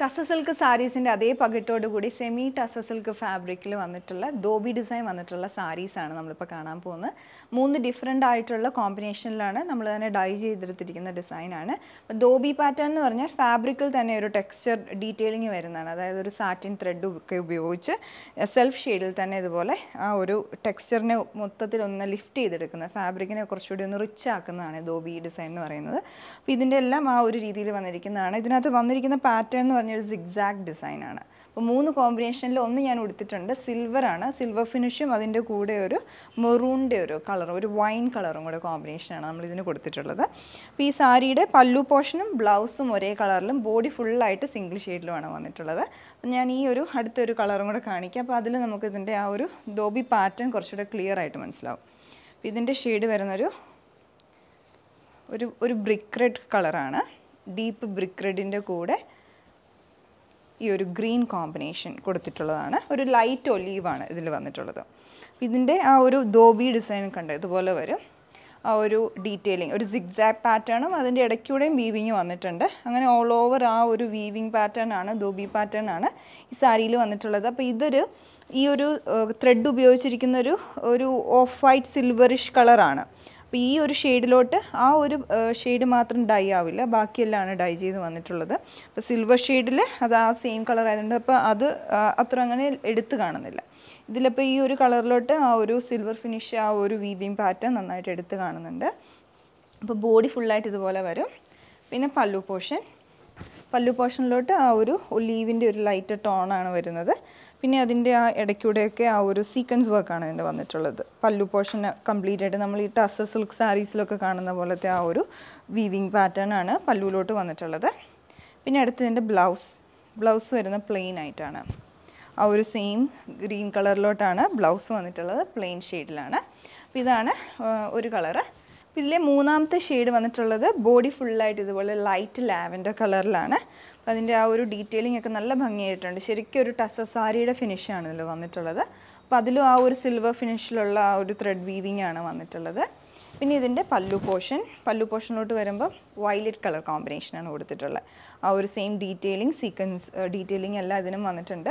tussar silk സാരീസിൻ്റെ അതേ പകിട്ടോടുകൂടി semi tussar silk ഫാബ്രിക്കിൽ വന്നിട്ടുള്ള ദോബി ഡിസൈൻ വന്നിട്ടുള്ള സാരീസാണ് നമ്മളിപ്പോൾ കാണാൻ പോകുന്നത് മൂന്ന് ഡിഫറെൻ്റ് ആയിട്ടുള്ള കോമ്പിനേഷനിലാണ് നമ്മൾ തന്നെ ഡൈ ചെയ്തെടുത്തിരിക്കുന്ന ഡിസൈനാണ് ദോബി പാറ്റേൺ എന്ന് പറഞ്ഞാൽ ഫാബ്രിക്കിൽ തന്നെ ഒരു ടെക്സ്ചർ ഡീറ്റെയിലിംഗ് വരുന്നതാണ് അതായത് ഒരു സാറ്റിൻ ത്രെഡ് ഒക്കെ ഉപയോഗിച്ച് സെൽഫ് ഷെയ്ഡിൽ തന്നെ ഇതുപോലെ ആ ഒരു ടെക്സ്ചറിനെ മൊത്തത്തിൽ ഒന്ന് ലിഫ്റ്റ് ചെയ്തെടുക്കുന്ന ഫാബ്രിക്കിനെ കുറച്ചുകൂടി ഒന്ന് റിച്ച് ആക്കുന്നതാണ് ദോബി ഡിസൈൻ എന്ന് പറയുന്നത് അപ്പോൾ ഇതിൻ്റെ എല്ലാം ആ ഒരു രീതിയിൽ വന്നിരിക്കുന്നതാണ് ഇതിനകത്ത് വന്നിരിക്കുന്ന പാറ്റേൺ എന്ന് പറഞ്ഞൊരു സിഗ്സാഗ് ഡിസൈനാണ് അപ്പോൾ മൂന്ന് കോമ്പിനേഷനിൽ ഒന്ന് ഞാൻ ഉടുത്തിട്ടുണ്ട് സിൽവറാണ് സിൽവർ ഫിനിഷും അതിൻ്റെ കൂടെ ഒരു മെറൂണിൻ്റെ ഒരു കളറും ഒരു വൈൻ കളറും കൂടെ കോമ്പിനേഷനാണ് നമ്മൾ ഇതിന് കൊടുത്തിട്ടുള്ളത് അപ്പോൾ ഈ സാരിയുടെ പല്ലു പോർഷനും ബ്ലൗസും ഒരേ കളറിലും ബോഡി ഫുള്ളായിട്ട് സിംഗിൾ ഷെയ്ഡിലുമാണ് വന്നിട്ടുള്ളത് അപ്പം ഞാൻ ഈ ഒരു അടുത്തൊരു കളറും കൂടെ കാണിക്കാം അപ്പോൾ അതിൽ നമുക്ക് ഇതിൻ്റെ ആ ഒരു ദോബി പാറ്റേൺ കുറച്ചുകൂടെ ക്ലിയർ ആയിട്ട് മനസ്സിലാവും അപ്പോൾ ഇതിൻ്റെ ഷെയ്ഡ് വരുന്നൊരു ഒരു ഒരു ബ്രിക്ക് റെഡ് കളറാണ് ഡീപ്പ് ബ്രിക്ക് റെഡിൻ്റെ കൂടെ ഈ ഒരു ഗ്രീൻ കോമ്പിനേഷൻ കൊടുത്തിട്ടുള്ളതാണ് ഒരു ലൈറ്റ് ഒലീവാണ് ഇതിൽ വന്നിട്ടുള്ളത് ഇതിൻ്റെ ആ ഒരു ദോബി ഡിസൈൻ കണ്ട് ഇതുപോലെ വരും ആ ഒരു ഡീറ്റെയിലിംഗ് ഒരു സിഗ്സാക് പാറ്റേണും അതിൻ്റെ ഇടയ്ക്കൂടെയും വീവിങ് വന്നിട്ടുണ്ട് അങ്ങനെ ഓൾ ഓവർ ആ ഒരു വീവിങ് പാറ്റേൺ ആണ് ദോബി പാറ്റേൺ ആണ് ഈ സാരിയിൽ വന്നിട്ടുള്ളത് അപ്പോൾ ഇതൊരു ഈ ഒരു ത്രെഡ് ഉപയോഗിച്ചിരിക്കുന്ന ഒരു ഒരു ഓഫ് വൈറ്റ് സിൽവറിഷ് കളറാണ് അപ്പോൾ ഈ ഒരു ഷെയ്ഡിലോട്ട് ആ ഒരു ഷെയ്ഡ് മാത്രം ഡൈ ആവില്ല ബാക്കിയെല്ലാം ഡൈ ചെയ്ത് വന്നിട്ടുള്ളത് അപ്പോൾ സിൽവർ ഷെയ്ഡിൽ അത് ആ സെയിം കളർ ആയതുകൊണ്ട് അപ്പോൾ അത് അത്ര അങ്ങനെ എടുത്തു കാണുന്നില്ല ഇതിലിപ്പോൾ ഈ ഒരു കളറിലോട്ട് ആ ഒരു സിൽവർ ഫിനിഷ് ആ ഒരു വീവിങ് പാറ്റേൺ നന്നായിട്ട് എടുത്ത് കാണുന്നുണ്ട് അപ്പോൾ ബോഡി ഫുള്ളായിട്ട് ഇതുപോലെ വരും പിന്നെ പല്ലു പോർഷൻ പല്ലു പോർഷനിലോട്ട് ആ ഒരു ഒലീവിൻ്റെ ഒരു ലൈറ്റ് ടോണാണ് വരുന്നത് പിന്നെ അതിൻ്റെ ആ ഇടയ്ക്കൂടെയൊക്കെ ആ ഒരു സീക്വൻസ് വർക്കാണ് അതിൻ്റെ വന്നിട്ടുള്ളത് പല്ലു പോർഷൻ കംപ്ലീറ്റ് ആയിട്ട് നമ്മൾ ഈ ടസ് സിൽക്ക് സാരീസിലൊക്കെ കാണുന്ന പോലത്തെ ആ ഒരു വീവിങ് പാറ്റേൺ ആണ് പല്ലുവിലോട്ട് വന്നിട്ടുള്ളത് പിന്നെ അടുത്തതിൻ്റെ ബ്ലൗസ് ബ്ലൗസ് വരുന്ന പ്ലെയിൻ ആയിട്ടാണ് ആ ഒരു സെയിം ഗ്രീൻ കളറിലോട്ടാണ് ബ്ലൗസ് വന്നിട്ടുള്ളത് പ്ലെയിൻ ഷെയ്ഡിലാണ് അപ്പോൾ ഇതാണ് ഒരു കളറ് ഇതിലെ മൂന്നാമത്തെ ഷെയ്ഡ് വന്നിട്ടുള്ളത് ബോഡി ഫുള്ളായിട്ട് ഇതുപോലെ ലൈറ്റ് ലാവൻഡർ കളറിലാണ് അപ്പോൾ അതിൻ്റെ ആ ഒരു ഡീറ്റെയിലിംഗ് ഒക്കെ നല്ല ഭംഗിയായിട്ടുണ്ട് ശരിക്കും ഒരു ടസ സാരിയുടെ ഫിനിഷാണ് ഇതിൽ വന്നിട്ടുള്ളത് അപ്പോൾ അതിലും ആ ഒരു സിൽവർ ഫിനിഷിലുള്ള ആ ഒരു ത്രെഡ് വീവിംഗ് ആണ് വന്നിട്ടുള്ളത് പിന്നെ ഇതിൻ്റെ പല്ലു പോർഷൻ പല്ലു പോർഷനിലോട്ട് വരുമ്പോൾ വയലറ്റ് കളർ കോമ്പിനേഷനാണ് കൊടുത്തിട്ടുള്ളത് ആ ഒരു സെയിം ഡീറ്റെയിലിംഗ് സീക്വൻസ് ഡീറ്റെയിലിംഗ് എല്ലാം ഇതിനും വന്നിട്ടുണ്ട്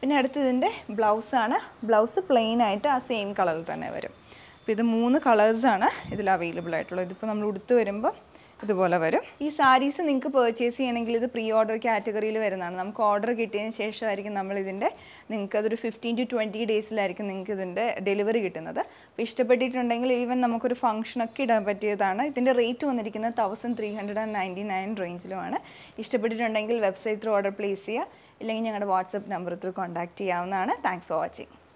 പിന്നെ അടുത്തതിൻ്റെ ബ്ലൗസാണ് ബ്ലൗസ് പ്ലെയിൻ ആയിട്ട് ആ സെയിം കളറിൽ തന്നെ വരും ഇത് മൂന്ന് കളേഴ്സാണ് ഇതിൽ അവൈലബിൾ ആയിട്ടുള്ളത് ഇതിപ്പോൾ നമ്മൾ ഉടുത്ത് വരുമ്പോൾ ഇതുപോലെ വരും ഈ സാരീസ് നിങ്ങൾക്ക് പേർച്ചേസ് ചെയ്യണമെങ്കിൽ ഇത് പ്രീ ഓർഡർ കാറ്റഗറിയിൽ വരുന്നതാണ് നമുക്ക് ഓർഡർ കിട്ടിയതിന് ശേഷമായിരിക്കും നമ്മൾ ഇതിൻ്റെ നിങ്ങൾക്ക് അതൊരു ഫിഫ്റ്റീൻ ടു ട്വൻറ്റി ഡേയ്സിലായിരിക്കും നിങ്ങൾക്ക് ഇതിൻ്റെ ഡെലിവറി കിട്ടുന്നത് അപ്പോൾ ഇഷ്ടപ്പെട്ടിട്ടുണ്ടെങ്കിൽ ഈവൻ നമുക്കൊരു ഫംഗ്ഷനൊക്കെ ഇടാൻ പറ്റിയതാണ് ഇതിൻ്റെ റേറ്റ് വന്നിരിക്കുന്നത് thousand three hundred and ninety nine റേഞ്ചിലുമാണ് ഇഷ്ടപ്പെട്ടിട്ടുണ്ടെങ്കിൽ വെബ്സൈറ്റ് ത്രൂ ഓർഡർ പ്ലേസ് ചെയ്യുക ഇല്ലെങ്കിൽ ഞങ്ങളുടെ വാട്സപ്പ് നമ്പർ ത്രൂ കോൺടാക്റ്റ് ചെയ്യാവുന്നതാണ് താങ്ക്സ് ഫോർ വാച്ചിങ്